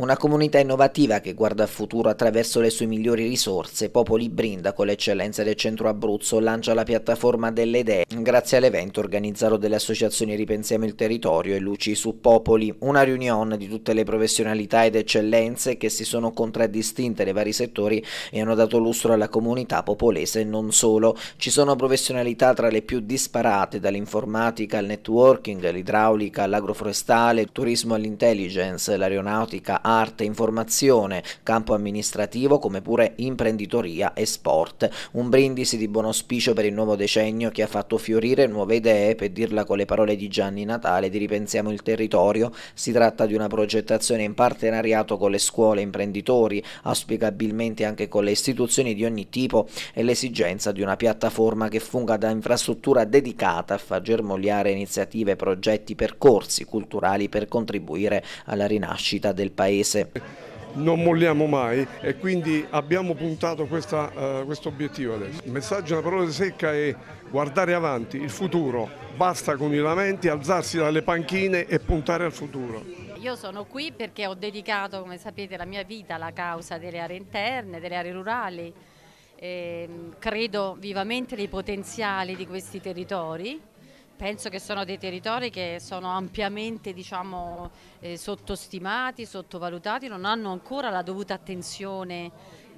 Una comunità innovativa che guarda al futuro attraverso le sue migliori risorse, Popoli Brinda con l'eccellenza del centro Abruzzo lancia la piattaforma delle idee grazie all'evento organizzato dalle associazioni Ripensiamo il Territorio e Luci su Popoli, una riunione di tutte le professionalità ed eccellenze che si sono contraddistinte nei vari settori e hanno dato lustro alla comunità popolese e non solo. Ci sono professionalità tra le più disparate, dall'informatica al networking, l'idraulica all'agroforestale, il turismo all'intelligence, l'aeronautica, arte, informazione, campo amministrativo come pure imprenditoria e sport. Un brindisi di buon auspicio per il nuovo decennio che ha fatto fiorire nuove idee, per dirla con le parole di Gianni Natale, di Ripensiamo il territorio. Si tratta di una progettazione in partenariato con le scuole, imprenditori, auspicabilmente anche con le istituzioni di ogni tipo e l'esigenza di una piattaforma che funga da infrastruttura dedicata a far germogliare iniziative, progetti, percorsi culturali per contribuire alla rinascita del paese imprese. Non molliamo mai e quindi abbiamo puntato eh, questo uh, obiettivo adesso. Il messaggio, una parola secca è guardare avanti, il futuro, basta con i lamenti, alzarsi dalle panchine e puntare al futuro. Io sono qui perché ho dedicato, come sapete, la mia vita alla causa delle aree interne, delle aree rurali. Eh, credo vivamente nei potenziali di questi territori Penso che sono dei territori che sono ampiamente diciamo, eh, sottostimati, sottovalutati, non hanno ancora la dovuta attenzione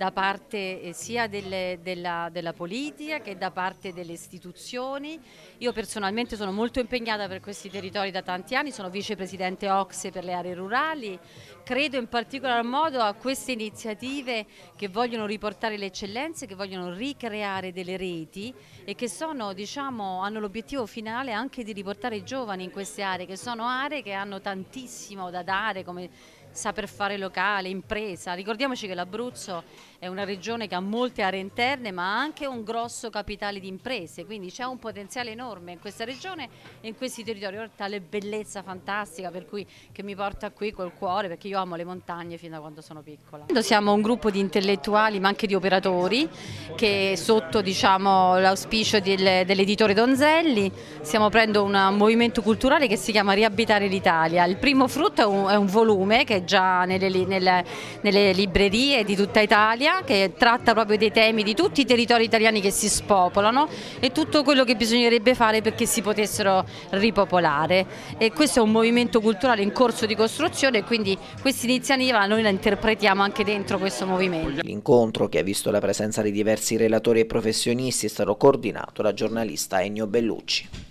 da parte eh, sia delle, della, della, politica che da parte delle istituzioni. Io personalmente sono molto impegnata per questi territori da tanti anni, sono vicepresidente Ocse per le aree rurali, credo in particolar modo a queste iniziative che vogliono riportare le eccellenze, che vogliono ricreare delle reti e che sono, diciamo, hanno l'obiettivo finale anche di riportare i giovani in queste aree, che sono aree che hanno tantissimo da dare come saper fare locale, impresa. Ricordiamoci che l'Abruzzo è una regione che ha molte aree interne ma ha anche un grosso capitale di imprese, quindi c'è un potenziale enorme in questa regione e in questi territori, tale bellezza fantastica per cui che mi porta qui col cuore perché io amo le montagne fin da quando sono piccola. Siamo un gruppo di intellettuali ma anche di operatori che sotto diciamo, l'auspicio dell'editore Donzelli stiamo aprendo un movimento culturale che si chiama Riabitare l'Italia. Il primo frutto è un, è un volume che è già nelle, nelle, nelle, librerie di tutta Italia che tratta proprio dei temi di tutti i territori italiani che si spopolano e tutto quello che bisognerebbe fare perché si potessero ripopolare e questo è un movimento culturale in corso di costruzione e quindi questa iniziativa noi la interpretiamo anche dentro questo movimento. L'incontro che ha visto la presenza di diversi relatori e professionisti è stato coordinato da giornalista Ennio Bellucci.